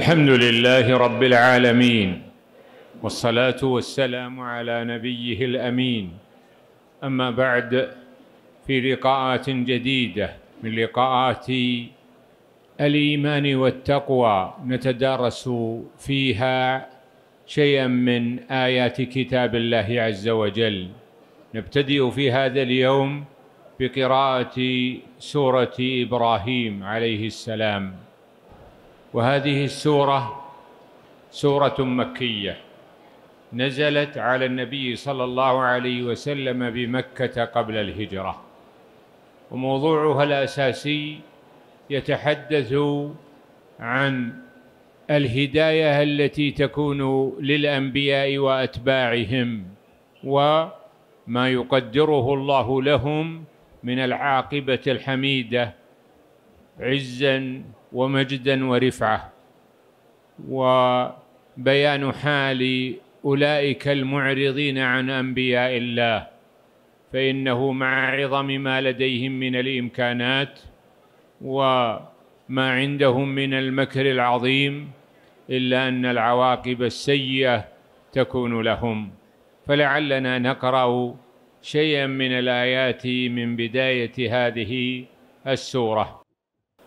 الحمد لله رب العالمين والصلاه والسلام على نبيه الامين اما بعد في لقاءات جديده من لقاءات الايمان والتقوى نتدارس فيها شيئا من ايات كتاب الله عز وجل نبتدئ في هذا اليوم بقراءه سوره ابراهيم عليه السلام وهذه السوره سوره مكيه نزلت على النبي صلى الله عليه وسلم بمكه قبل الهجره وموضوعها الاساسي يتحدث عن الهدايه التي تكون للانبياء واتباعهم وما يقدره الله لهم من العاقبه الحميده عزا ومجدا ورفعه وبيان حال اولئك المعرضين عن انبياء الله فانه مع عظم ما لديهم من الامكانات وما عندهم من المكر العظيم الا ان العواقب السيئه تكون لهم فلعلنا نقرا شيئا من الايات من بدايه هذه السوره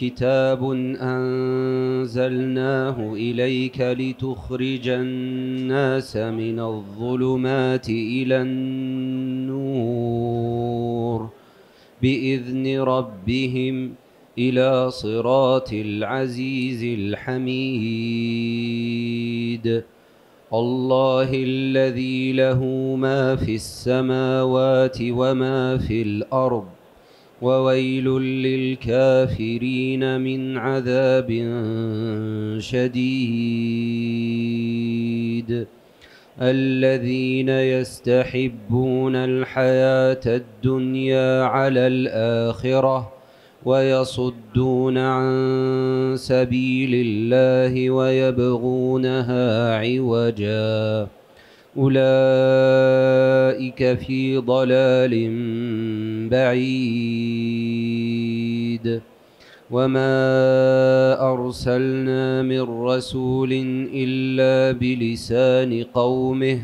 كتاب أنزلناه إليك لتخرج الناس من الظلمات إلى النور بإذن ربهم إلى صراط العزيز الحميد الله الذي له ما في السماوات وما في الأرض وويل للكافرين من عذاب شديد الذين يستحبون الحياة الدنيا على الآخرة ويصدون عن سبيل الله ويبغونها عوجاً أولئك في ضلال بعيد وما أرسلنا من رسول إلا بلسان قومه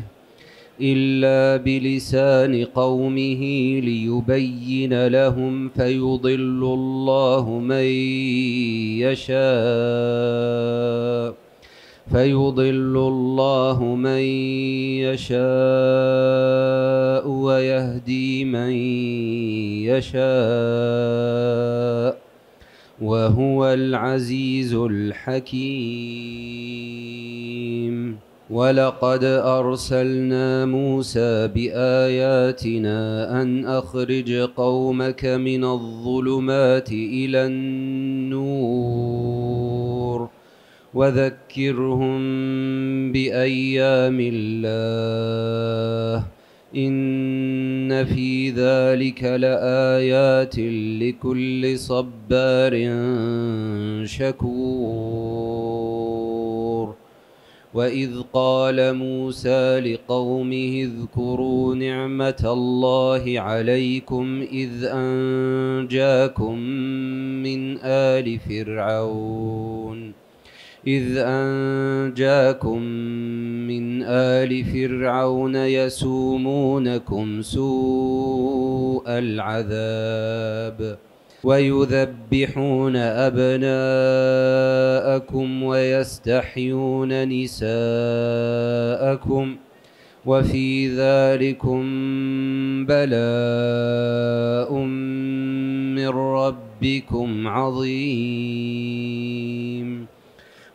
إلا بلسان قومه ليبين لهم فيضل الله من يشاء فيضل الله من يشاء ويهدي من يشاء وهو العزيز الحكيم ولقد أرسلنا موسى بآياتنا أن أخرج قومك من الظلمات إلى النور وذكرهم بأيام الله إن في ذلك لآيات لكل صبار شكور وإذ قال موسى لقومه اذكروا نعمة الله عليكم إذ أنجاكم من آل فرعون إذ أنجاكم من آل فرعون يسومونكم سوء العذاب ويذبحون أبناءكم ويستحيون نساءكم وفي ذلكم بلاء من ربكم عظيم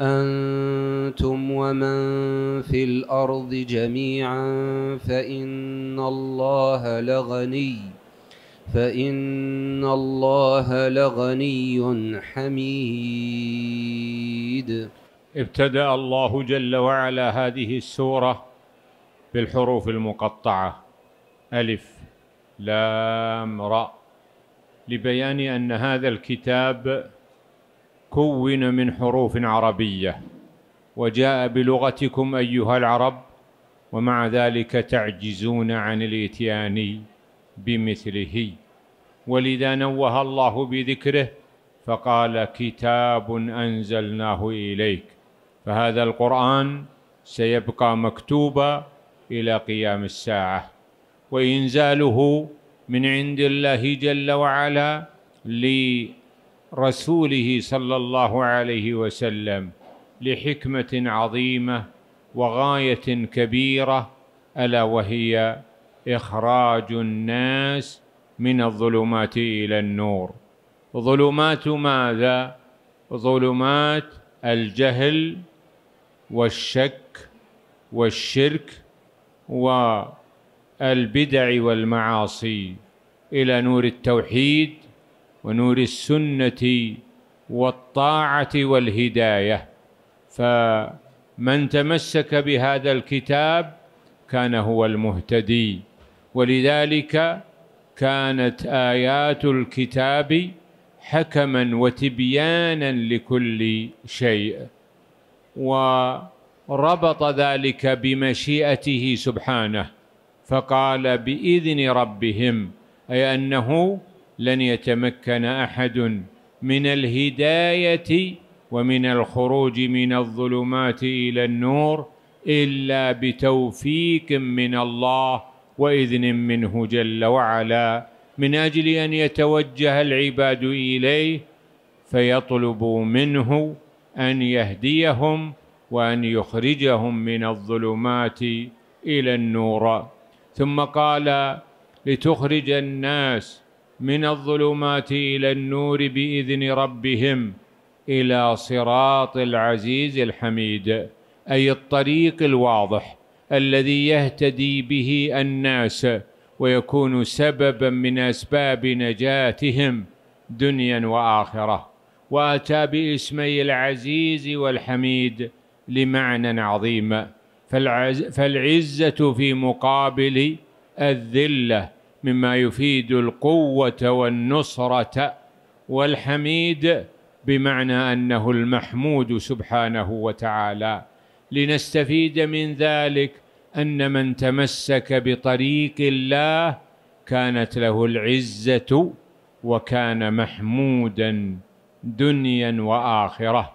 أنتم ومن في الأرض جميعا فإن الله لغني فإن الله لغني حميد ابتدأ الله جل وعلا هذه السورة بالحروف المقطعة ألف لام رأ لبيان أن هذا الكتاب كون من حروف عربية وجاء بلغتكم أيها العرب ومع ذلك تعجزون عن الإتيان بمثله ولذا نوه الله بذكره فقال كتاب أنزلناه إليك فهذا القرآن سيبقى مكتوبا إلى قيام الساعة وإنزاله من عند الله جل وعلا لي رسوله صلى الله عليه وسلم لحكمه عظيمه وغايه كبيره الا وهي اخراج الناس من الظلمات الى النور ظلمات ماذا ظلمات الجهل والشك والشرك والبدع والمعاصي الى نور التوحيد ونور السنه والطاعه والهدايه فمن تمسك بهذا الكتاب كان هو المهتدي ولذلك كانت ايات الكتاب حكما وتبيانا لكل شيء وربط ذلك بمشيئته سبحانه فقال باذن ربهم اي انه لن يتمكن احد من الهدايه ومن الخروج من الظلمات الى النور الا بتوفيق من الله واذن منه جل وعلا من اجل ان يتوجه العباد اليه فيطلبوا منه ان يهديهم وان يخرجهم من الظلمات الى النور ثم قال لتخرج الناس من الظلمات الى النور باذن ربهم الى صراط العزيز الحميد اي الطريق الواضح الذي يهتدي به الناس ويكون سببا من اسباب نجاتهم دنيا واخره واتى باسمي العزيز والحميد لمعنى عظيم فالعز فالعزه في مقابل الذله مما يفيد القوة والنصرة والحميد بمعنى أنه المحمود سبحانه وتعالى لنستفيد من ذلك أن من تمسك بطريق الله كانت له العزة وكان محمودا دنيا وآخرة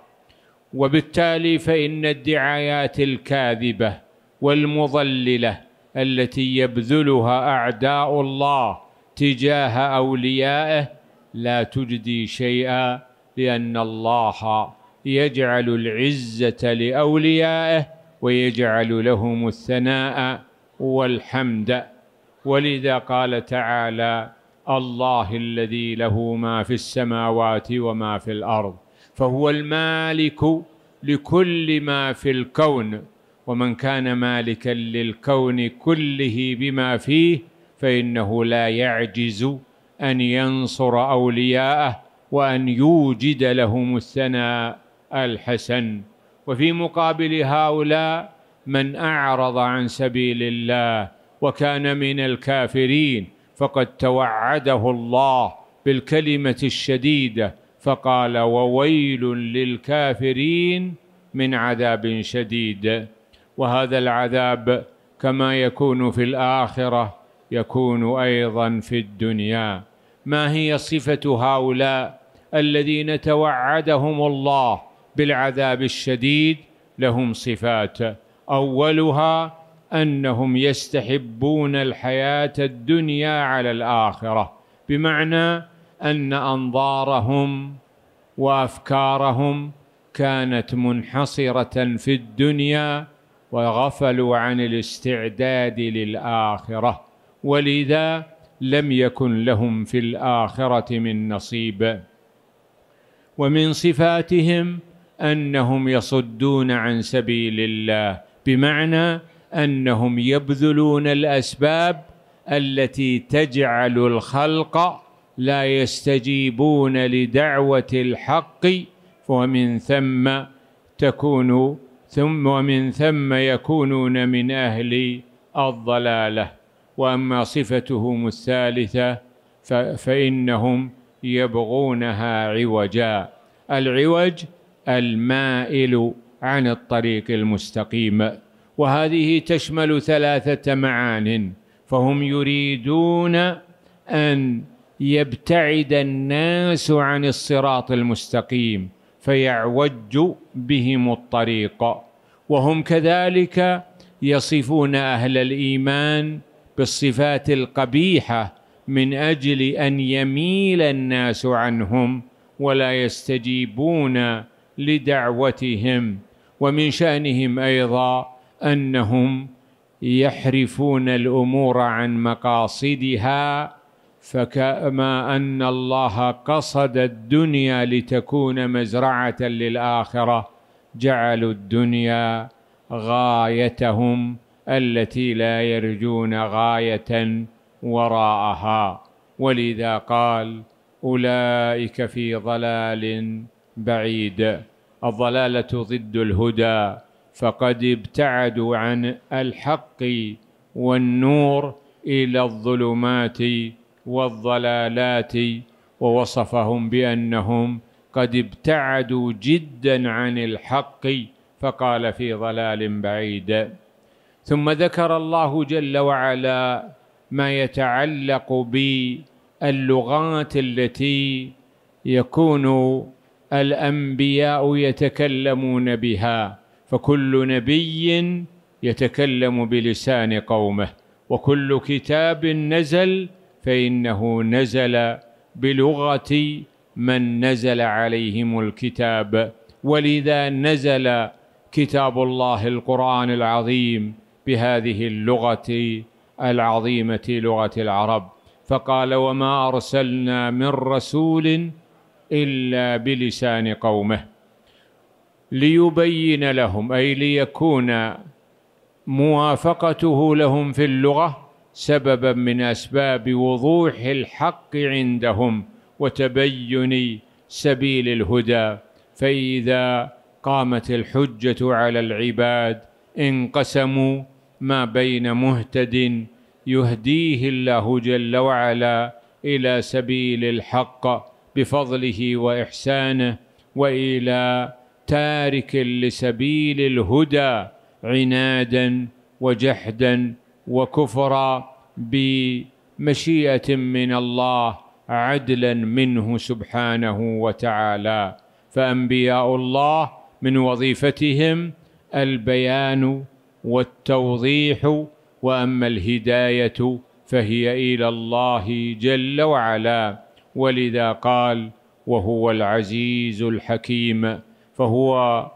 وبالتالي فإن الدعايات الكاذبة والمضلله التي يبذلها أعداء الله تجاه أوليائه لا تجدي شيئا لأن الله يجعل العزة لأوليائه ويجعل لهم الثناء والحمد ولذا قال تعالى الله الذي له ما في السماوات وما في الأرض فهو المالك لكل ما في الكون ومن كان مالكا للكون كله بما فيه فانه لا يعجز ان ينصر اولياءه وان يوجد لهم الثناء الحسن وفي مقابل هؤلاء من اعرض عن سبيل الله وكان من الكافرين فقد توعده الله بالكلمه الشديده فقال وويل للكافرين من عذاب شديد وهذا العذاب كما يكون في الآخرة يكون أيضا في الدنيا ما هي صفة هؤلاء الذين توعدهم الله بالعذاب الشديد لهم صفات أولها أنهم يستحبون الحياة الدنيا على الآخرة بمعنى أن أنظارهم وأفكارهم كانت منحصرة في الدنيا وغفلوا عن الاستعداد للآخرة ولذا لم يكن لهم في الآخرة من نصيب ومن صفاتهم أنهم يصدون عن سبيل الله بمعنى أنهم يبذلون الأسباب التي تجعل الخلق لا يستجيبون لدعوة الحق ومن ثم تكون ثم ومن ثم يكونون من أهل الضلالة وأما صفتهم الثالثة فإنهم يبغونها عوجا العوج المائل عن الطريق المستقيم وهذه تشمل ثلاثة معان فهم يريدون أن يبتعد الناس عن الصراط المستقيم فيعوج بهم الطريق وهم كذلك يصفون اهل الايمان بالصفات القبيحه من اجل ان يميل الناس عنهم ولا يستجيبون لدعوتهم ومن شانهم ايضا انهم يحرفون الامور عن مقاصدها فكما ان الله قصد الدنيا لتكون مزرعه للاخره جعلوا الدنيا غايتهم التي لا يرجون غايه وراءها ولذا قال اولئك في ضلال بعيد الضلاله ضد الهدى فقد ابتعدوا عن الحق والنور الى الظلمات والضلالات ووصفهم بانهم قد ابتعدوا جدا عن الحق فقال في ضلال بعيد ثم ذكر الله جل وعلا ما يتعلق باللغات التي يكون الانبياء يتكلمون بها فكل نبي يتكلم بلسان قومه وكل كتاب نزل فإنه نزل بلغة من نزل عليهم الكتاب ولذا نزل كتاب الله القرآن العظيم بهذه اللغة العظيمة لغة العرب فقال وما أرسلنا من رسول إلا بلسان قومه ليبين لهم أي ليكون موافقته لهم في اللغة سببا من اسباب وضوح الحق عندهم وتبين سبيل الهدى فاذا قامت الحجه على العباد انقسموا ما بين مهتد يهديه الله جل وعلا الى سبيل الحق بفضله واحسانه والى تارك لسبيل الهدى عنادا وجحدا وكفر بمشيئه من الله عدلا منه سبحانه وتعالى فانبياء الله من وظيفتهم البيان والتوضيح واما الهدايه فهي الى الله جل وعلا ولذا قال وهو العزيز الحكيم فهو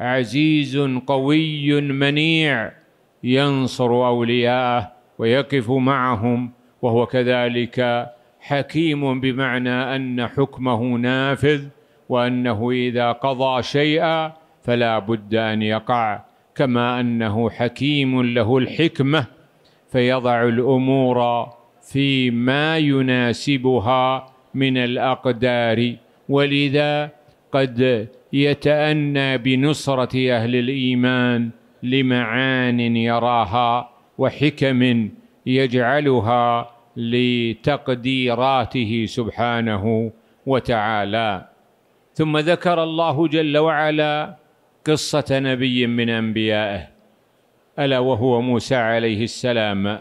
عزيز قوي منيع ينصر أولياءه ويقف معهم وهو كذلك حكيم بمعنى أن حكمه نافذ وأنه إذا قضى شيئا فلا بد أن يقع كما أنه حكيم له الحكمة فيضع الأمور فيما يناسبها من الأقدار ولذا قد يتأنى بنصرة أهل الإيمان لمعان يراها وحكم يجعلها لتقديراته سبحانه وتعالى ثم ذكر الله جل وعلا قصة نبي من أنبيائه ألا وهو موسى عليه السلام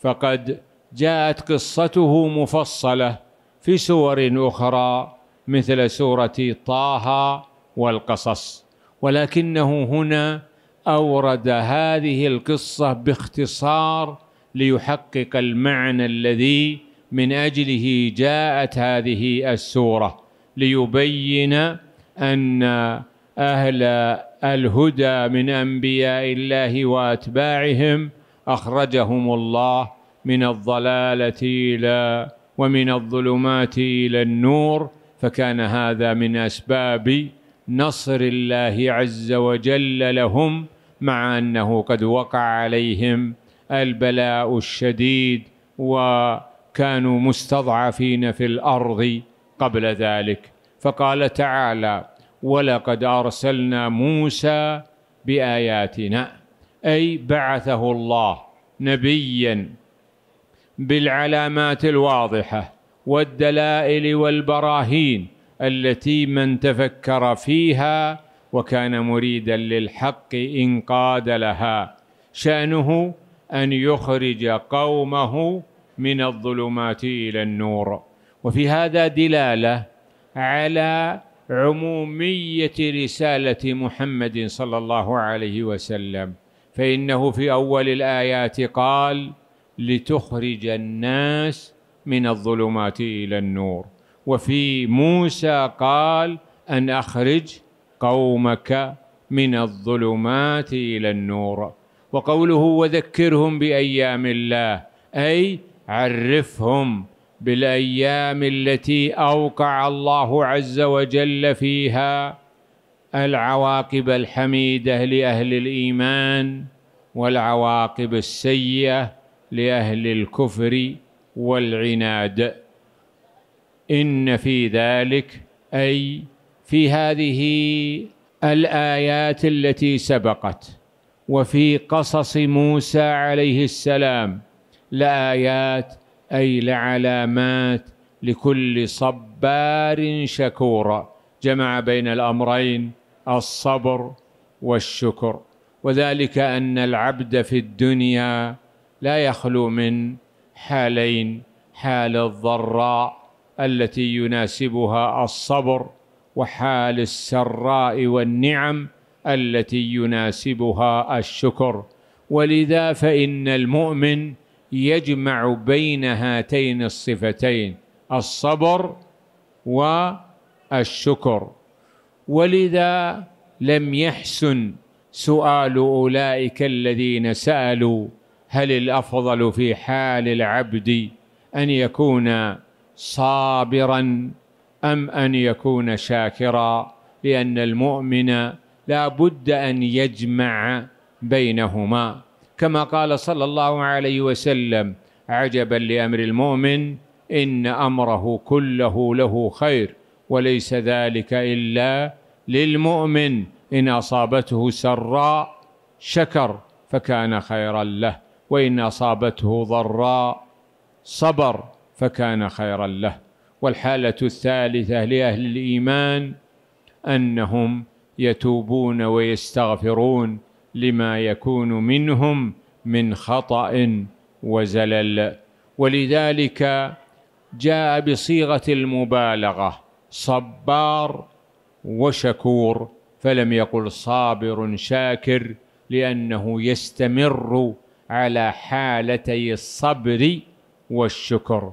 فقد جاءت قصته مفصلة في سور أخرى مثل سورة طه والقصص ولكنه هنا اورد هذه القصه باختصار ليحقق المعنى الذي من اجله جاءت هذه السوره ليبين ان اهل الهدى من انبياء الله واتباعهم اخرجهم الله من الضلاله الى ومن الظلمات الى النور فكان هذا من اسباب نصر الله عز وجل لهم مع انه قد وقع عليهم البلاء الشديد وكانوا مستضعفين في الارض قبل ذلك فقال تعالى ولقد ارسلنا موسى باياتنا اي بعثه الله نبيا بالعلامات الواضحه والدلائل والبراهين التي من تفكر فيها وكان مريدا للحق انقاد لها شانه ان يخرج قومه من الظلمات الى النور وفي هذا دلاله على عموميه رساله محمد صلى الله عليه وسلم فانه في اول الايات قال لتخرج الناس من الظلمات الى النور وفي موسى قال أن أخرج قومك من الظلمات إلى النور وقوله وذكرهم بأيام الله أي عرفهم بالأيام التي أوقع الله عز وجل فيها العواقب الحميدة لأهل الإيمان والعواقب السيئة لأهل الكفر والعناد إن في ذلك أي في هذه الآيات التي سبقت وفي قصص موسى عليه السلام لآيات أي لعلامات لكل صبار شكور جمع بين الأمرين الصبر والشكر وذلك أن العبد في الدنيا لا يخلو من حالين حال الضراء التي يناسبها الصبر وحال السراء والنعم التي يناسبها الشكر ولذا فإن المؤمن يجمع بين هاتين الصفتين الصبر والشكر ولذا لم يحسن سؤال أولئك الذين سألوا هل الأفضل في حال العبد أن يكون صابرا ام ان يكون شاكرا لان المؤمن لا بد ان يجمع بينهما كما قال صلى الله عليه وسلم عجبا لامر المؤمن ان امره كله له خير وليس ذلك الا للمؤمن ان اصابته سراء شكر فكان خيرا له وان اصابته ضراء صبر فكان خيرا له والحالة الثالثة لأهل الإيمان أنهم يتوبون ويستغفرون لما يكون منهم من خطأ وزلل ولذلك جاء بصيغة المبالغة صبار وشكور فلم يقل صابر شاكر لأنه يستمر على حالتي الصبر والشكر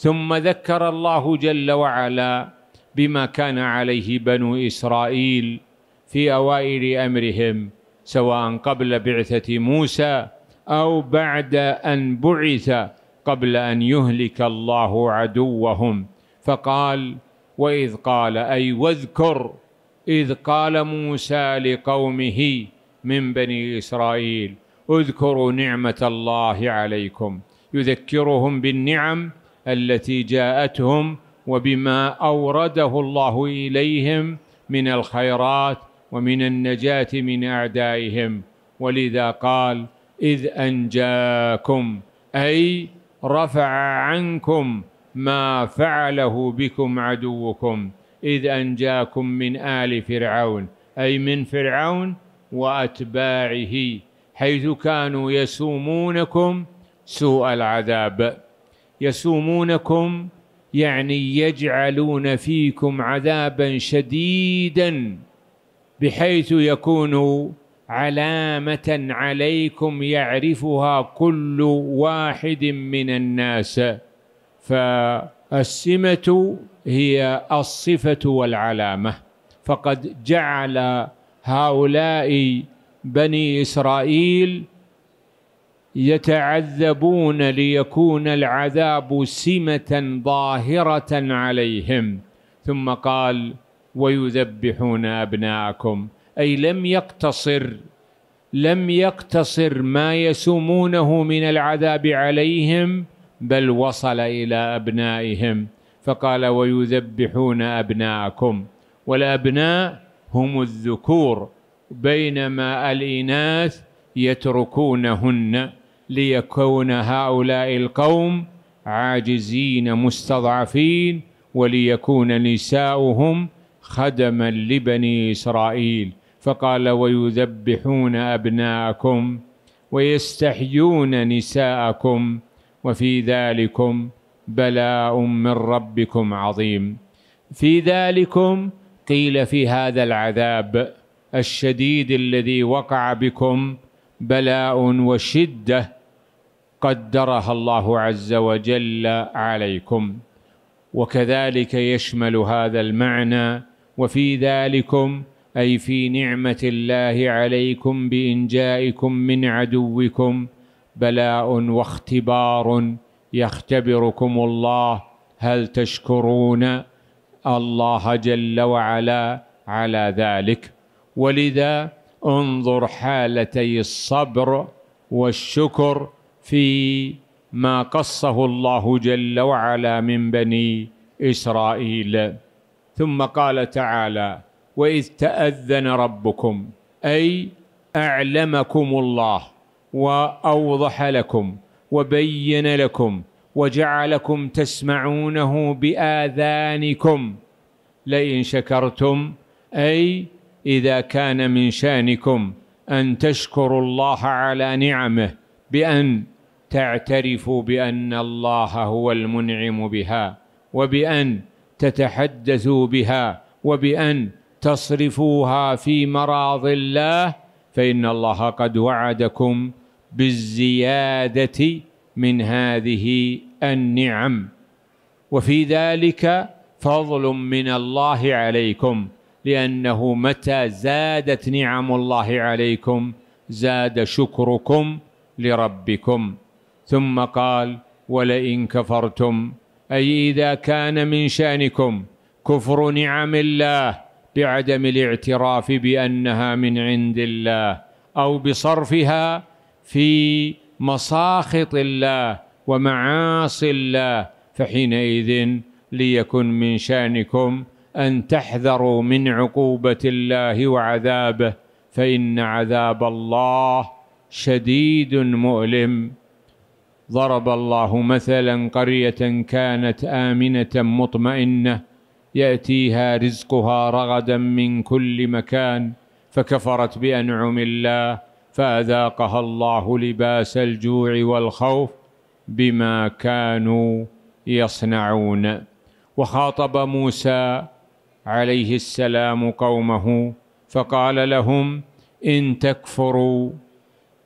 ثم ذكر الله جل وعلا بما كان عليه بنو اسرائيل في اوائل امرهم سواء قبل بعثه موسى او بعد ان بعث قبل ان يهلك الله عدوهم فقال واذ قال اي واذكر اذ قال موسى لقومه من بني اسرائيل اذكروا نعمه الله عليكم يذكرهم بالنعم التي جاءتهم وبما أورده الله إليهم من الخيرات ومن النجاة من أعدائهم ولذا قال إذ أنجاكم أي رفع عنكم ما فعله بكم عدوكم إذ أنجاكم من آل فرعون أي من فرعون وأتباعه حيث كانوا يسومونكم سوء العذاب يسومونكم يعني يجعلون فيكم عذابا شديدا بحيث يكون علامة عليكم يعرفها كل واحد من الناس فالسمة هي الصفة والعلامة فقد جعل هؤلاء بني إسرائيل يتعذبون ليكون العذاب سمة ظاهرة عليهم ثم قال ويذبحون أبناءكم أي لم يقتصر لم يقتصر ما يسومونه من العذاب عليهم بل وصل إلى أبنائهم فقال ويذبحون أبناءكم والأبناء هم الذكور بينما الإناث يتركونهن ليكون هؤلاء القوم عاجزين مستضعفين وليكون نساؤهم خدما لبني إسرائيل فقال ويذبحون أبناءكم ويستحيون نساءكم وفي ذلكم بلاء من ربكم عظيم في ذلكم قيل في هذا العذاب الشديد الذي وقع بكم بلاء وشده قدرها الله عز وجل عليكم وكذلك يشمل هذا المعنى وفي ذلكم أي في نعمة الله عليكم بإنجائكم من عدوكم بلاء واختبار يختبركم الله هل تشكرون الله جل وعلا على ذلك ولذا انظر حالتي الصبر والشكر في ما قصه الله جل وعلا من بني إسرائيل ثم قال تعالى وإذ تأذن ربكم أي أعلمكم الله وأوضح لكم وبين لكم وجعلكم تسمعونه بآذانكم لئن شكرتم أي إذا كان من شانكم أن تشكروا الله على نعمه بأن تعترف بان الله هو المنعم بها وبان تتحدثوا بها وبان تصرفوها في مراض الله فان الله قد وعدكم بالزياده من هذه النعم وفي ذلك فضل من الله عليكم لانه متى زادت نعم الله عليكم زاد شكركم لربكم ثم قال ولئن كفرتم أي إذا كان من شأنكم كفر نعم الله بعدم الاعتراف بأنها من عند الله أو بصرفها في مساخط الله ومعاصي الله فحينئذ ليكن من شأنكم أن تحذروا من عقوبة الله وعذابه فإن عذاب الله شديد مؤلم ضرب الله مثلا قرية كانت آمنة مطمئنة يأتيها رزقها رغدا من كل مكان فكفرت بأنعم الله فأذاقها الله لباس الجوع والخوف بما كانوا يصنعون وخاطب موسى عليه السلام قومه فقال لهم إن تكفروا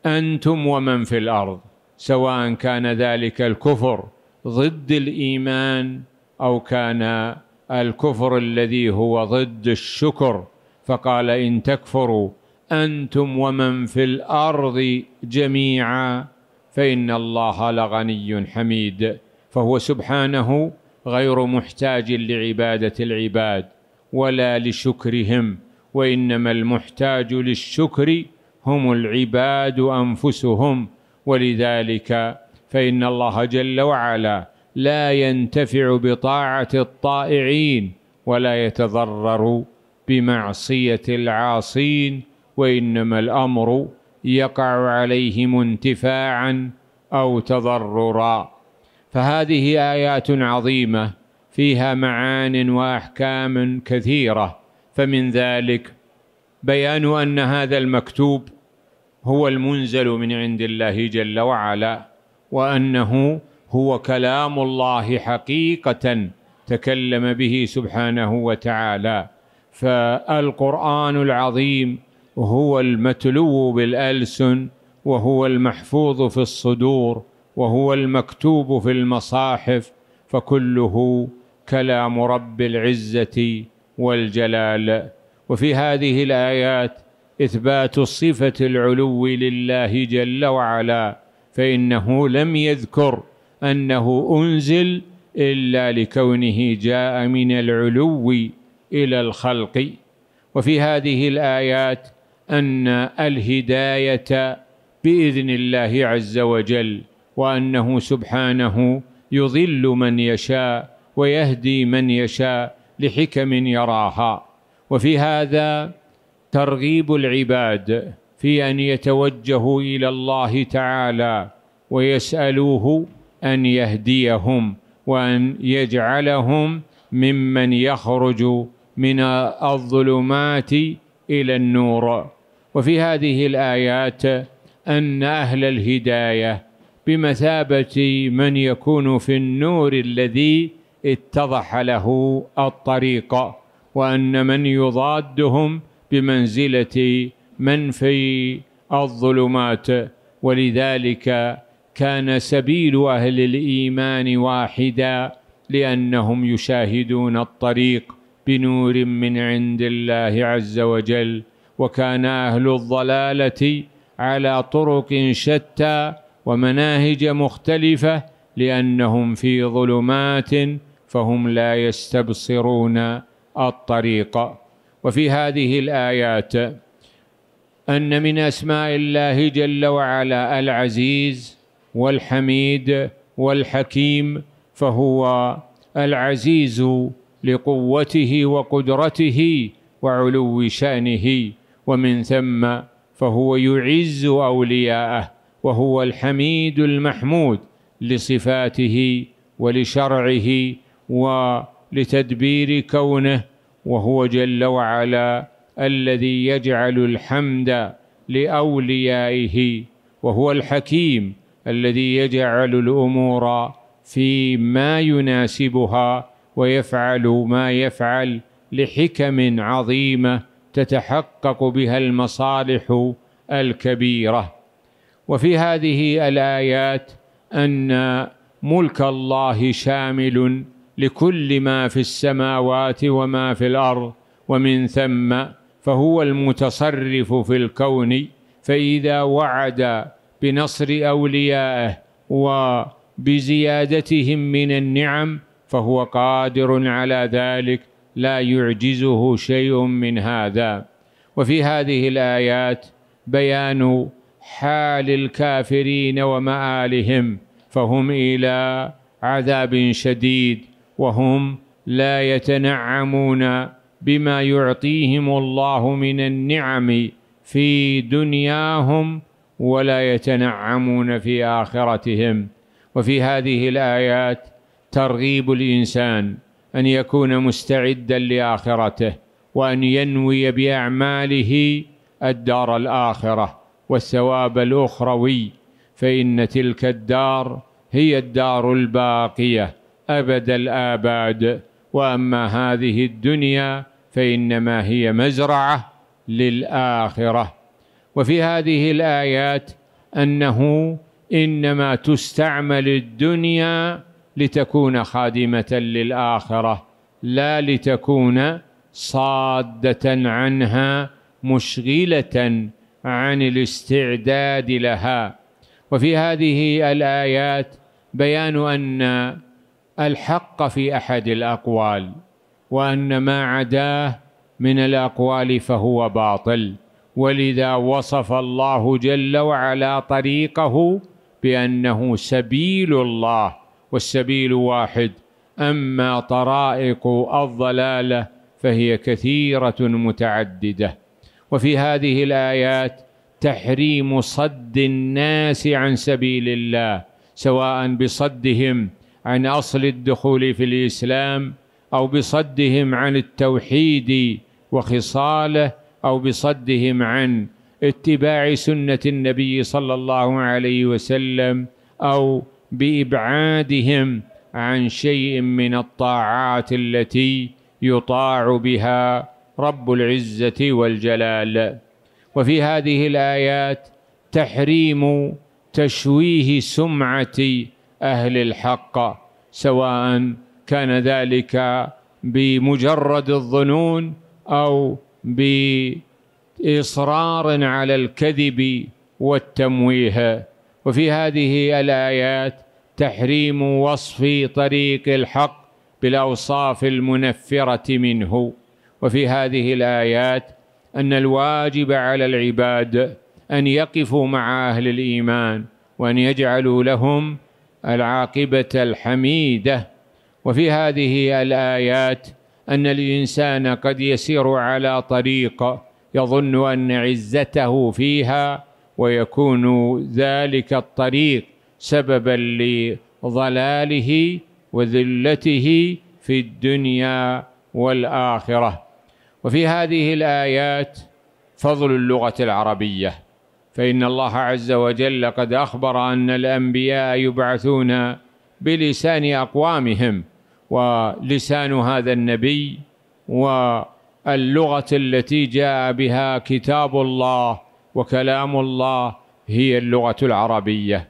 أنتم ومن في الأرض سواء كان ذلك الكفر ضد الايمان او كان الكفر الذي هو ضد الشكر فقال ان تكفروا انتم ومن في الارض جميعا فان الله لغني حميد فهو سبحانه غير محتاج لعباده العباد ولا لشكرهم وانما المحتاج للشكر هم العباد انفسهم ولذلك فإن الله جل وعلا لا ينتفع بطاعة الطائعين ولا يتضرر بمعصية العاصين وإنما الأمر يقع عليهم انتفاعا أو تضررا فهذه آيات عظيمة فيها معان وأحكام كثيرة فمن ذلك بيان أن هذا المكتوب هو المنزل من عند الله جل وعلا وانه هو كلام الله حقيقه تكلم به سبحانه وتعالى فالقران العظيم هو المتلو بالالسن وهو المحفوظ في الصدور وهو المكتوب في المصاحف فكله كلام رب العزه والجلال وفي هذه الايات إثبات صفة العلو لله جل وعلا فإنه لم يذكر أنه أنزل إلا لكونه جاء من العلو إلى الخلق وفي هذه الآيات أن الهداية بإذن الله عز وجل وأنه سبحانه يضل من يشاء ويهدي من يشاء لحكم يراها وفي هذا ترغيب العباد في ان يتوجهوا الى الله تعالى ويسالوه ان يهديهم وان يجعلهم ممن يخرج من الظلمات الى النور وفي هذه الايات ان اهل الهدايه بمثابه من يكون في النور الذي اتضح له الطريق وان من يضادهم بمنزلة من في الظلمات ولذلك كان سبيل أهل الإيمان واحدا لأنهم يشاهدون الطريق بنور من عند الله عز وجل وكان أهل الضلالة على طرق شتى ومناهج مختلفة لأنهم في ظلمات فهم لا يستبصرون الطريق وفي هذه الآيات أن من أسماء الله جل وعلا العزيز والحميد والحكيم فهو العزيز لقوته وقدرته وعلو شأنه ومن ثم فهو يعز أولياءه وهو الحميد المحمود لصفاته ولشرعه ولتدبير كونه وهو جل وعلا الذي يجعل الحمد لاوليائه وهو الحكيم الذي يجعل الامور فيما يناسبها ويفعل ما يفعل لحكم عظيمه تتحقق بها المصالح الكبيره وفي هذه الايات ان ملك الله شامل لكل ما في السماوات وما في الارض ومن ثم فهو المتصرف في الكون فاذا وعد بنصر اوليائه وبزيادتهم من النعم فهو قادر على ذلك لا يعجزه شيء من هذا وفي هذه الايات بيان حال الكافرين ومآلهم فهم إلى عذاب شديد وهم لا يتنعمون بما يعطيهم الله من النعم في دنياهم ولا يتنعمون في آخرتهم وفي هذه الآيات ترغيب الإنسان أن يكون مستعدا لآخرته وأن ينوي بأعماله الدار الآخرة والثواب الأخروي فإن تلك الدار هي الدار الباقية أبد الآباد وأما هذه الدنيا فإنما هي مزرعة للآخرة وفي هذه الآيات أنه إنما تستعمل الدنيا لتكون خادمة للآخرة لا لتكون صادة عنها مشغلة عن الاستعداد لها وفي هذه الآيات بيان أن الحق في احد الاقوال وان ما عداه من الاقوال فهو باطل ولذا وصف الله جل وعلا طريقه بانه سبيل الله والسبيل واحد اما طرائق الضلاله فهي كثيره متعدده وفي هذه الايات تحريم صد الناس عن سبيل الله سواء بصدهم عن أصل الدخول في الإسلام أو بصدهم عن التوحيد وخصاله أو بصدهم عن اتباع سنة النبي صلى الله عليه وسلم أو بإبعادهم عن شيء من الطاعات التي يطاع بها رب العزة والجلال وفي هذه الآيات تحريم تشويه سمعة أهل الحق سواء كان ذلك بمجرد الظنون أو بإصرار على الكذب والتمويه وفي هذه الآيات تحريم وصف طريق الحق بالأوصاف المنفرة منه وفي هذه الآيات أن الواجب على العباد أن يقفوا مع أهل الإيمان وأن يجعلوا لهم العاقبة الحميدة وفي هذه الآيات أن الإنسان قد يسير على طريق يظن أن عزته فيها ويكون ذلك الطريق سببا لضلاله وذلته في الدنيا والآخرة وفي هذه الآيات فضل اللغة العربية فإن الله عز وجل قد أخبر أن الأنبياء يبعثون بلسان أقوامهم ولسان هذا النبي واللغة التي جاء بها كتاب الله وكلام الله هي اللغة العربية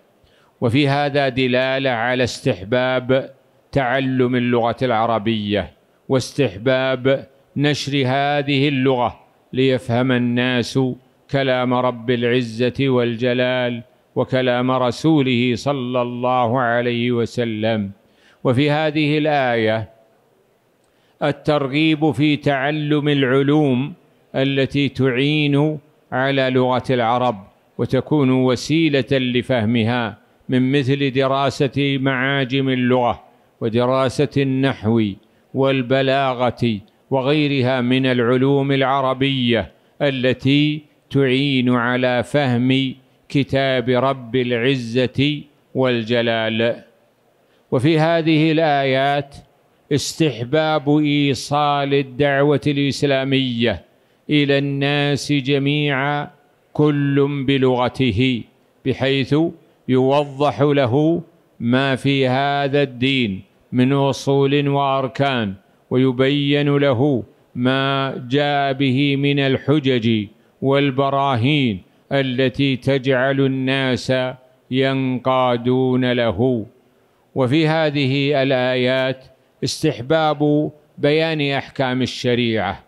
وفي هذا دلالة على استحباب تعلم اللغة العربية واستحباب نشر هذه اللغة ليفهم الناس كلام رب العزه والجلال وكلام رسوله صلى الله عليه وسلم وفي هذه الايه الترغيب في تعلم العلوم التي تعين على لغه العرب وتكون وسيله لفهمها من مثل دراسه معاجم اللغه ودراسه النحو والبلاغه وغيرها من العلوم العربيه التي تعين على فهم كتاب رب العزة والجلال وفي هذه الآيات استحباب إيصال الدعوة الإسلامية إلى الناس جميعا كل بلغته بحيث يوضح له ما في هذا الدين من اصول واركان ويبين له ما جاء به من الحجج والبراهين التي تجعل الناس ينقادون له وفي هذه الايات استحباب بيان احكام الشريعه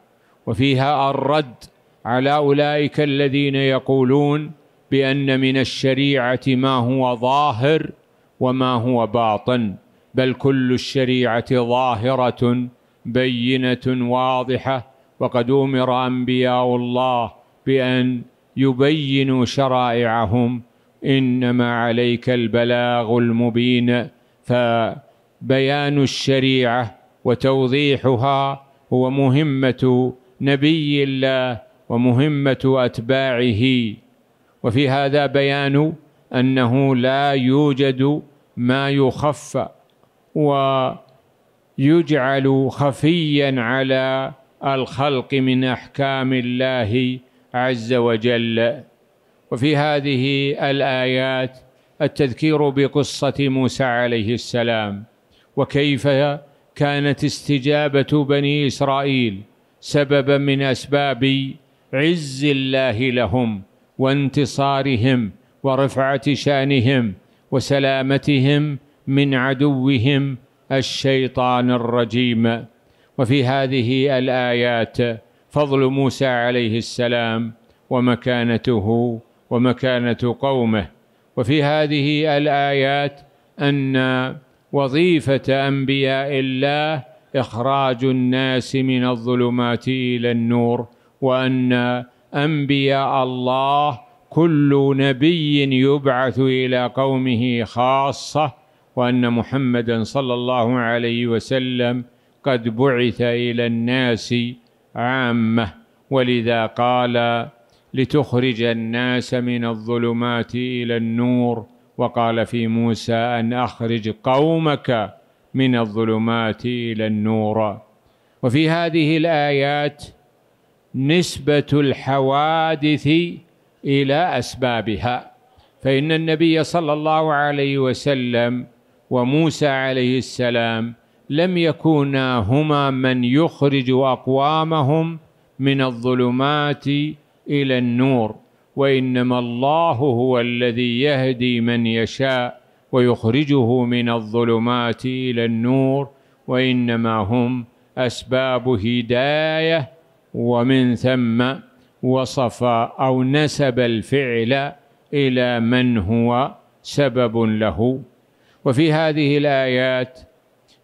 وفيها الرد على اولئك الذين يقولون بان من الشريعه ما هو ظاهر وما هو باطن بل كل الشريعه ظاهره بينه واضحه وقد امر انبياء الله بأن يبينوا شرائعهم إنما عليك البلاغ المبين فبيان الشريعة وتوضيحها هو مهمة نبي الله ومهمة أتباعه وفي هذا بيان أنه لا يوجد ما يخفى ويجعل خفيا على الخلق من أحكام الله عز وجل وفي هذه الآيات التذكير بقصة موسى عليه السلام وكيف كانت استجابة بني إسرائيل سببا من أسباب عز الله لهم وانتصارهم ورفعة شأنهم وسلامتهم من عدوهم الشيطان الرجيم وفي هذه الآيات فضل موسى عليه السلام ومكانته ومكانه قومه وفي هذه الايات ان وظيفه انبياء الله اخراج الناس من الظلمات الى النور وان انبياء الله كل نبي يبعث الى قومه خاصه وان محمدا صلى الله عليه وسلم قد بعث الى الناس عامه ولذا قال لتخرج الناس من الظلمات الى النور وقال في موسى ان اخرج قومك من الظلمات الى النور وفي هذه الايات نسبه الحوادث الى اسبابها فان النبي صلى الله عليه وسلم وموسى عليه السلام لم يكونا هما من يخرج أقوامهم من الظلمات إلى النور وإنما الله هو الذي يهدي من يشاء ويخرجه من الظلمات إلى النور وإنما هم أسباب هداية ومن ثم وصف أو نسب الفعل إلى من هو سبب له وفي هذه الآيات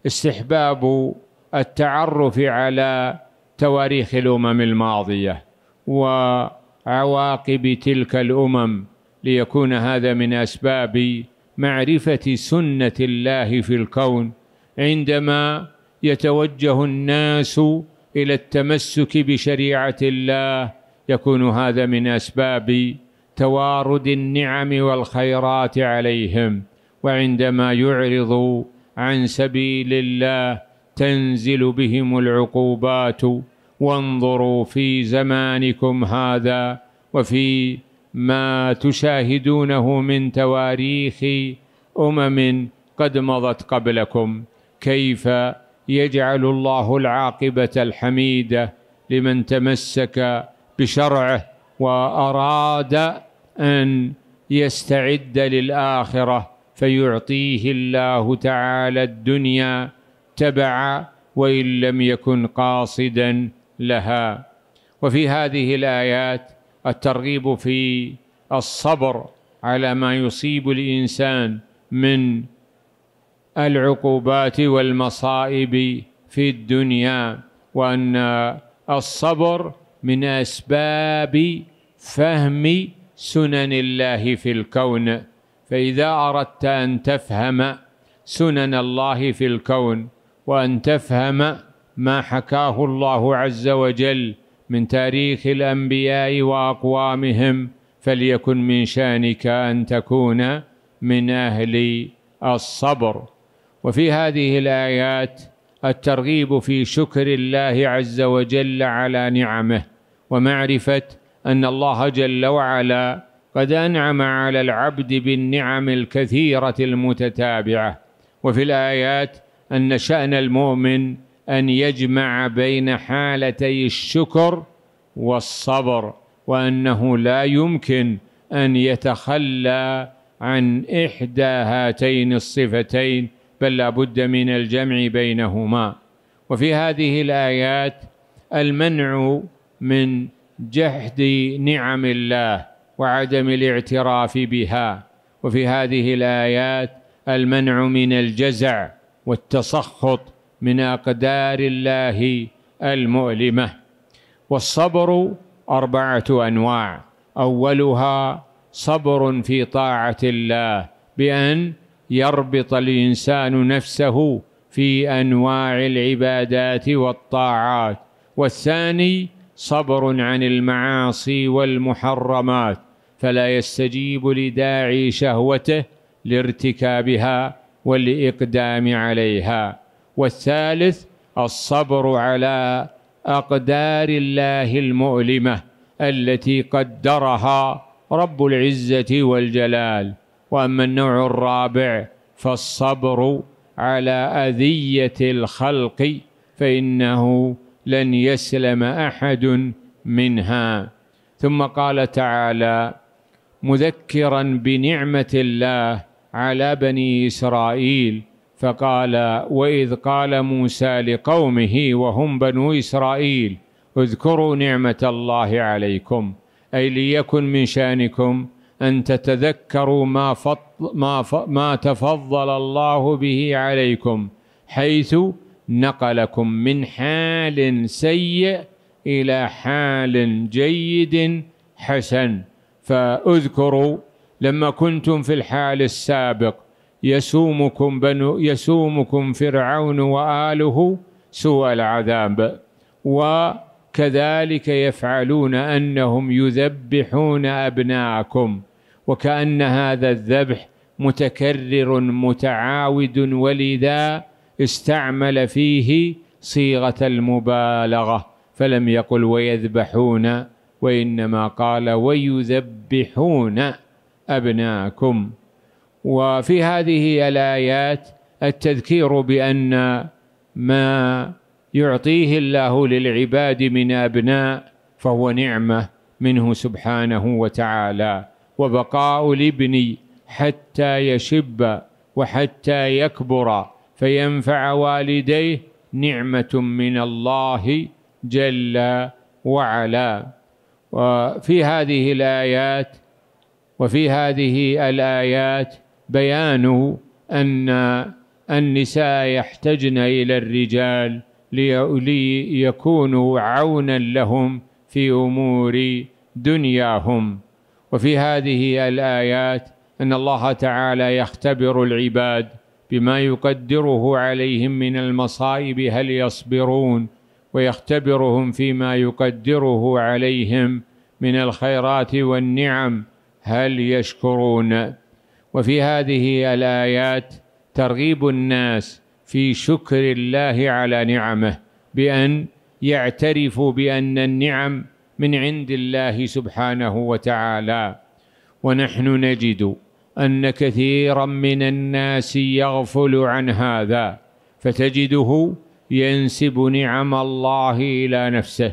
استحباب التعرف على تواريخ الامم الماضيه وعواقب تلك الامم ليكون هذا من اسباب معرفه سنه الله في الكون عندما يتوجه الناس الى التمسك بشريعه الله يكون هذا من اسباب توارد النعم والخيرات عليهم وعندما يعرض عن سبيل الله تنزل بهم العقوبات وانظروا في زمانكم هذا وفي ما تشاهدونه من تواريخ امم قد مضت قبلكم كيف يجعل الله العاقبه الحميده لمن تمسك بشرعه واراد ان يستعد للاخره فيعطيه الله تعالى الدنيا تبعا وان لم يكن قاصدا لها وفي هذه الايات الترغيب في الصبر على ما يصيب الانسان من العقوبات والمصائب في الدنيا وان الصبر من اسباب فهم سنن الله في الكون فإذا أردت أن تفهم سنن الله في الكون وأن تفهم ما حكاه الله عز وجل من تاريخ الأنبياء وأقوامهم فليكن من شانك أن تكون من أهل الصبر وفي هذه الآيات الترغيب في شكر الله عز وجل على نعمه ومعرفة أن الله جل وعلا قد أنعم على العبد بالنعم الكثيرة المتتابعة وفي الآيات أن شأن المؤمن أن يجمع بين حالتي الشكر والصبر وأنه لا يمكن أن يتخلى عن إحدى هاتين الصفتين بل لابد من الجمع بينهما وفي هذه الآيات المنع من جحد نعم الله وعدم الاعتراف بها وفي هذه الآيات المنع من الجزع والتسخط من أقدار الله المؤلمة والصبر أربعة أنواع أولها صبر في طاعة الله بأن يربط الإنسان نفسه في أنواع العبادات والطاعات والثاني صبر عن المعاصي والمحرمات فلا يستجيب لداعي شهوته لارتكابها والإقدام عليها والثالث الصبر على أقدار الله المؤلمة التي قدرها رب العزة والجلال وأما النوع الرابع فالصبر على أذية الخلق فإنه لن يسلم احد منها ثم قال تعالى مذكرا بنعمه الله على بني اسرائيل فقال واذ قال موسى لقومه وهم بنو اسرائيل اذكروا نعمه الله عليكم اي ليكن من شانكم ان تتذكروا ما, فضل ما, ما تفضل الله به عليكم حيث نقلكم من حال سيء إلى حال جيد حسن فاذكروا لما كنتم في الحال السابق يسومكم بنو يسومكم فرعون وآله سوء العذاب وكذلك يفعلون أنهم يذبحون أبناءكم وكأن هذا الذبح متكرر متعاود ولذا استعمل فيه صيغة المبالغة فلم يقل ويذبحون وإنما قال ويذبحون أبناكم وفي هذه الآيات التذكير بأن ما يعطيه الله للعباد من أبناء فهو نعمة منه سبحانه وتعالى وبقاء الابن حتى يشب وحتى يكبر فينفع والديه نعمة من الله جل وعلا وفي هذه الآيات وفي هذه الآيات بيان أن النساء يحتجن إلى الرجال ليكونوا عونا لهم في أمور دنياهم وفي هذه الآيات أن الله تعالى يختبر العباد بما يقدره عليهم من المصائب هل يصبرون ويختبرهم فيما يقدره عليهم من الخيرات والنعم هل يشكرون وفي هذه الايات ترغيب الناس في شكر الله على نعمه بان يعترفوا بان النعم من عند الله سبحانه وتعالى ونحن نجد ان كثيرا من الناس يغفل عن هذا فتجده ينسب نعم الله الى نفسه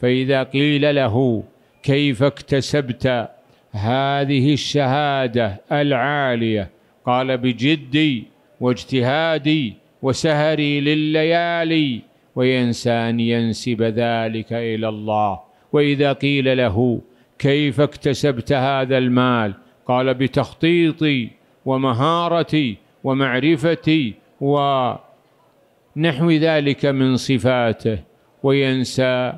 فاذا قيل له كيف اكتسبت هذه الشهاده العاليه قال بجدي واجتهادي وسهري لليالي وينسى ان ينسب ذلك الى الله واذا قيل له كيف اكتسبت هذا المال قال بتخطيطي ومهارتي ومعرفتي ونحو ذلك من صفاته وينسى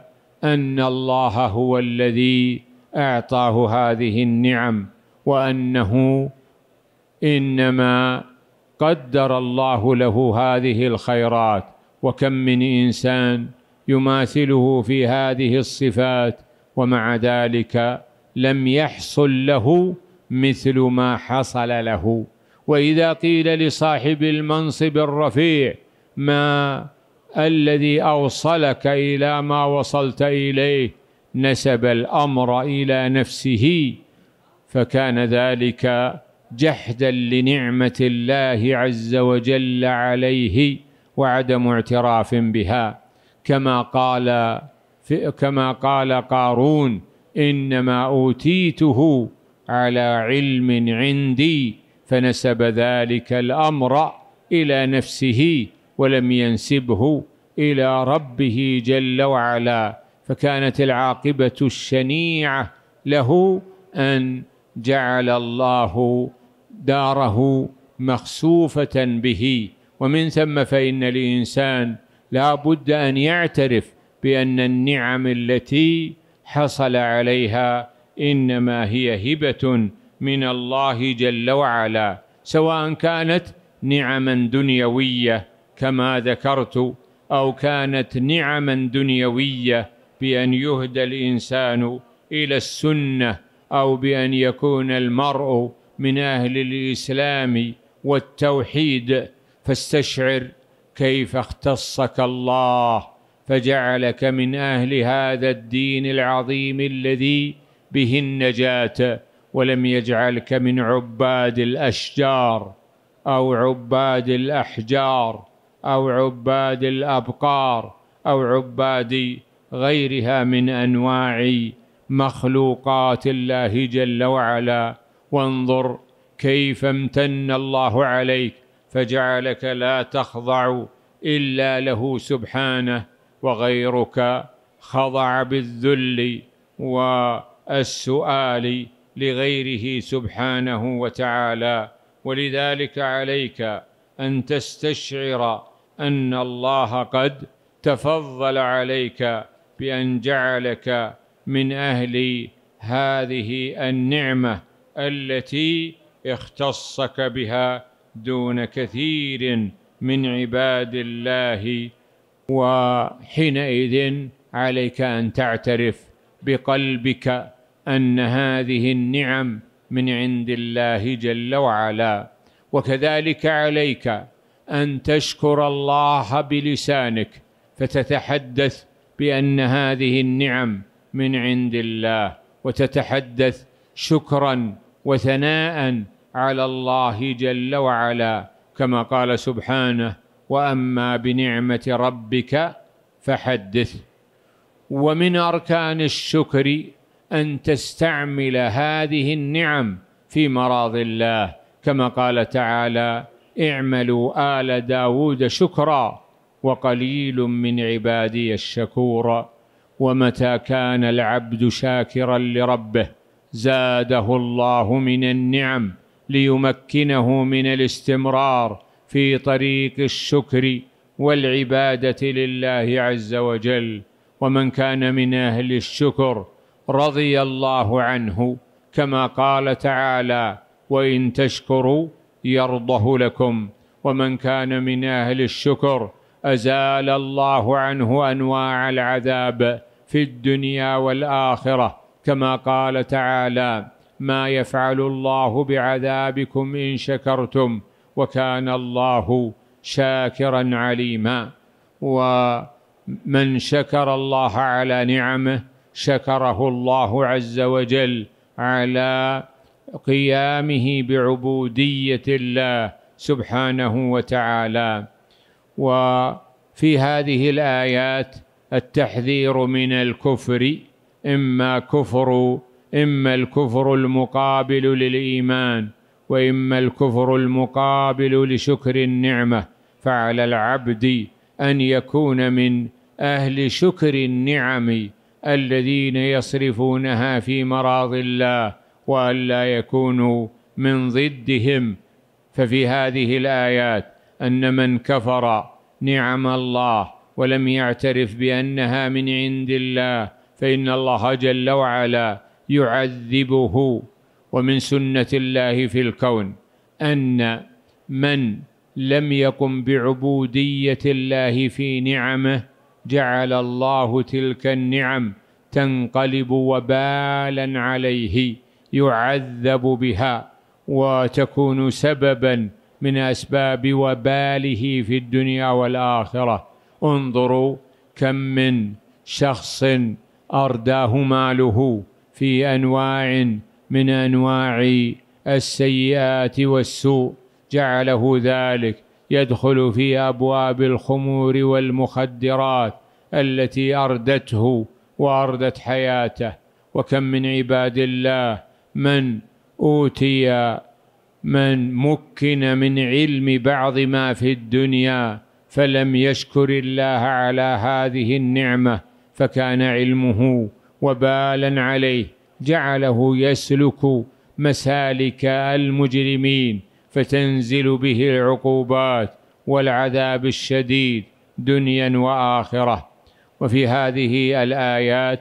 ان الله هو الذي اعطاه هذه النعم وانه انما قدر الله له هذه الخيرات وكم من انسان يماثله في هذه الصفات ومع ذلك لم يحصل له مثل ما حصل له واذا قيل لصاحب المنصب الرفيع ما الذي اوصلك الى ما وصلت اليه نسب الامر الى نفسه فكان ذلك جحدا لنعمه الله عز وجل عليه وعدم اعتراف بها كما قال كما قال قارون انما اوتيته على علم عندي فنسب ذلك الامر الى نفسه ولم ينسبه الى ربه جل وعلا فكانت العاقبه الشنيعه له ان جعل الله داره مخسوفه به ومن ثم فان الانسان لا بد ان يعترف بان النعم التي حصل عليها انما هي هبه من الله جل وعلا سواء كانت نعما دنيويه كما ذكرت او كانت نعما دنيويه بان يهدى الانسان الى السنه او بان يكون المرء من اهل الاسلام والتوحيد فاستشعر كيف اختصك الله فجعلك من اهل هذا الدين العظيم الذي به النجاه ولم يجعلك من عباد الاشجار او عباد الاحجار او عباد الابقار او عباد غيرها من انواع مخلوقات الله جل وعلا وانظر كيف امتن الله عليك فجعلك لا تخضع الا له سبحانه وغيرك خضع بالذل و السؤال لغيره سبحانه وتعالى ولذلك عليك ان تستشعر ان الله قد تفضل عليك بان جعلك من اهل هذه النعمه التي اختصك بها دون كثير من عباد الله وحينئذ عليك ان تعترف بقلبك ان هذه النعم من عند الله جل وعلا وكذلك عليك ان تشكر الله بلسانك فتتحدث بان هذه النعم من عند الله وتتحدث شكرا وثناء على الله جل وعلا كما قال سبحانه واما بنعمه ربك فحدث ومن اركان الشكر أن تستعمل هذه النعم في مراض الله كما قال تعالى اعملوا آل داود شكرا وقليل من عبادي الشكور ومتى كان العبد شاكرا لربه زاده الله من النعم ليمكنه من الاستمرار في طريق الشكر والعباده لله عز وجل ومن كان من اهل الشكر رضي الله عنه كما قال تعالى وان تشكروا يرضه لكم ومن كان من اهل الشكر ازال الله عنه انواع العذاب في الدنيا والاخره كما قال تعالى ما يفعل الله بعذابكم ان شكرتم وكان الله شاكرا عليما ومن شكر الله على نعمه شكره الله عز وجل على قيامه بعبوديه الله سبحانه وتعالى وفي هذه الايات التحذير من الكفر اما كفر اما الكفر المقابل للايمان واما الكفر المقابل لشكر النعمه فعلى العبد ان يكون من اهل شكر النعم الذين يصرفونها في مراض الله والا يكونوا من ضدهم ففي هذه الايات ان من كفر نعم الله ولم يعترف بانها من عند الله فان الله جل وعلا يعذبه ومن سنه الله في الكون ان من لم يقم بعبوديه الله في نعمه جعل الله تلك النعم تنقلب وبالا عليه يعذب بها وتكون سببا من اسباب وباله في الدنيا والاخره انظروا كم من شخص ارداه ماله في انواع من انواع السيئات والسوء جعله ذلك يدخل في أبواب الخمور والمخدرات التي أردته وأردت حياته وكم من عباد الله من أوتي من مكن من علم بعض ما في الدنيا فلم يشكر الله على هذه النعمة فكان علمه وبالا عليه جعله يسلك مسالك المجرمين فتنزل به العقوبات والعذاب الشديد دنيا واخره وفي هذه الايات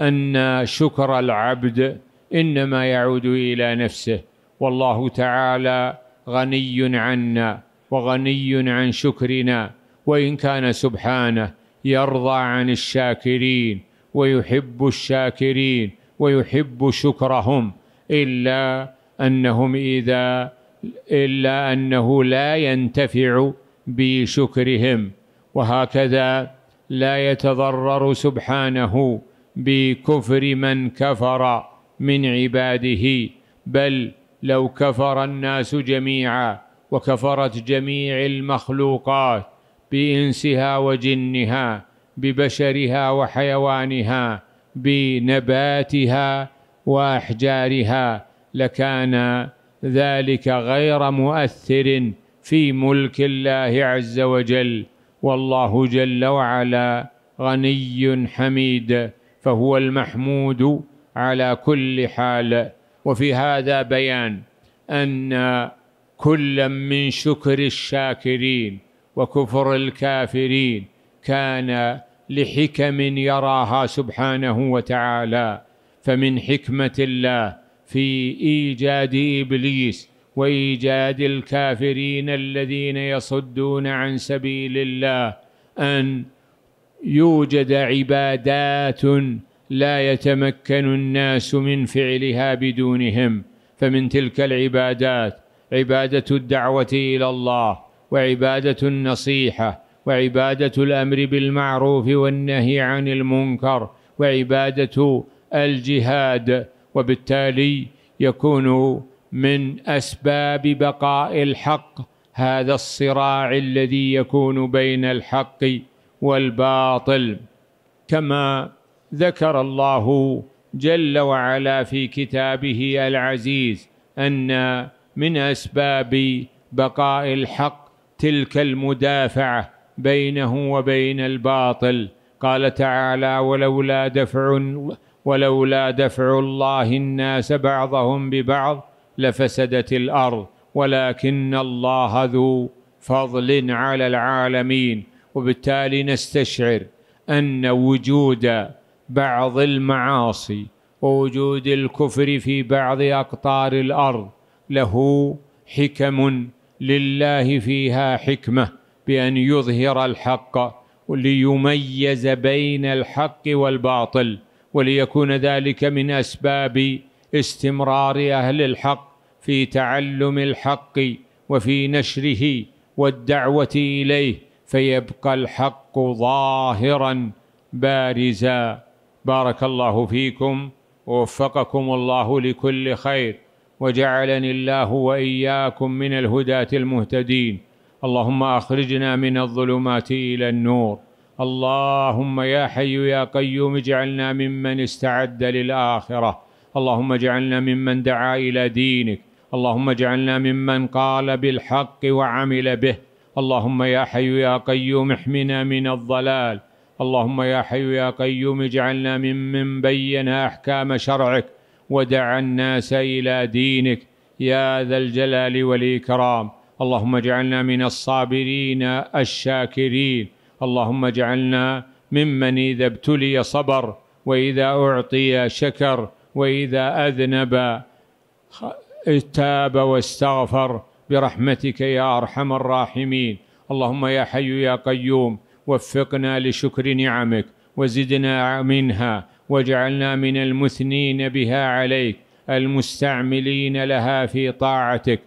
ان شكر العبد انما يعود الى نفسه والله تعالى غني عنا وغني عن شكرنا وان كان سبحانه يرضى عن الشاكرين ويحب الشاكرين ويحب شكرهم الا انهم اذا إلا أنه لا ينتفع بشكرهم وهكذا لا يتضرر سبحانه بكفر من كفر من عباده بل لو كفر الناس جميعا وكفرت جميع المخلوقات بإنسها وجنها ببشرها وحيوانها بنباتها وأحجارها لكان ذلك غير مؤثر في ملك الله عز وجل والله جل وعلا غني حميد فهو المحمود على كل حال وفي هذا بيان أن كلا من شكر الشاكرين وكفر الكافرين كان لحكم يراها سبحانه وتعالى فمن حكمة الله في إيجاد إبليس وإيجاد الكافرين الذين يصدون عن سبيل الله أن يوجد عبادات لا يتمكن الناس من فعلها بدونهم فمن تلك العبادات عبادة الدعوة إلى الله وعبادة النصيحة وعبادة الأمر بالمعروف والنهي عن المنكر وعبادة الجهاد وبالتالي يكون من اسباب بقاء الحق هذا الصراع الذي يكون بين الحق والباطل كما ذكر الله جل وعلا في كتابه العزيز ان من اسباب بقاء الحق تلك المدافعه بينه وبين الباطل قال تعالى ولولا دفع ولولا دفع الله الناس بعضهم ببعض لفسدت الارض ولكن الله ذو فضل على العالمين وبالتالي نستشعر ان وجود بعض المعاصي ووجود الكفر في بعض اقطار الارض له حكم لله فيها حكمه بان يظهر الحق ليميز بين الحق والباطل وليكون ذلك من اسباب استمرار اهل الحق في تعلم الحق وفي نشره والدعوه اليه فيبقى الحق ظاهرا بارزا بارك الله فيكم ووفقكم الله لكل خير وجعلني الله واياكم من الهداه المهتدين اللهم اخرجنا من الظلمات الى النور اللهم يا حي يا قيوم اجعلنا ممن استعد للآخرة اللهم اجعلنا ممن دعا إلى دينك اللهم اجعلنا ممن قال بالحق وعمل به اللهم يا حي يا قيوم احمنا من الضلال اللهم يا حي يا قيوم اجعلنا ممن بين أحكام شرعك ودعا الناس إلى دينك يا ذا الجلال والإكرام اللهم اجعلنا من الصابرين الشاكرين اللهم اجعلنا ممن اذا ابتلي صبر واذا اعطي شكر واذا اذنب تاب واستغفر برحمتك يا ارحم الراحمين اللهم يا حي يا قيوم وفقنا لشكر نعمك وزدنا منها واجعلنا من المثنين بها عليك المستعملين لها في طاعتك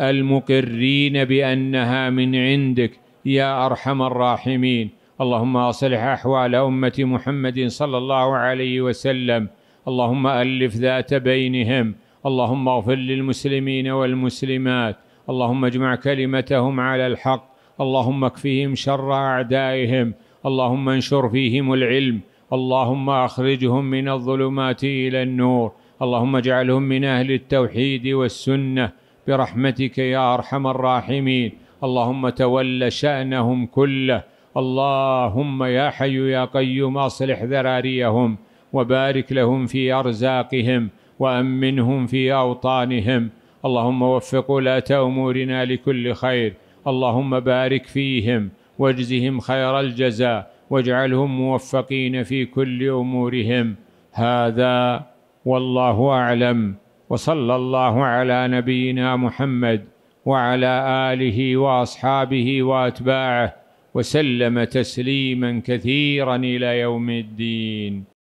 المقرين بانها من عندك يا أرحم الراحمين اللهم أصلح أحوال أمة محمد صلى الله عليه وسلم اللهم ألف ذات بينهم اللهم اغفر للمسلمين والمسلمات اللهم اجمع كلمتهم على الحق اللهم اكفهم شر أعدائهم اللهم انشر فيهم العلم اللهم أخرجهم من الظلمات إلى النور اللهم اجعلهم من أهل التوحيد والسنة برحمتك يا أرحم الراحمين اللهم تول شأنهم كله اللهم يا حي يا قيوم أصلح ذراريهم وبارك لهم في أرزاقهم وأمنهم في أوطانهم اللهم وفق ولاة أمورنا لكل خير اللهم بارك فيهم واجزهم خير الجزاء واجعلهم موفقين في كل أمورهم هذا والله أعلم وصلى الله على نبينا محمد وعلى اله واصحابه واتباعه وسلم تسليما كثيرا الى يوم الدين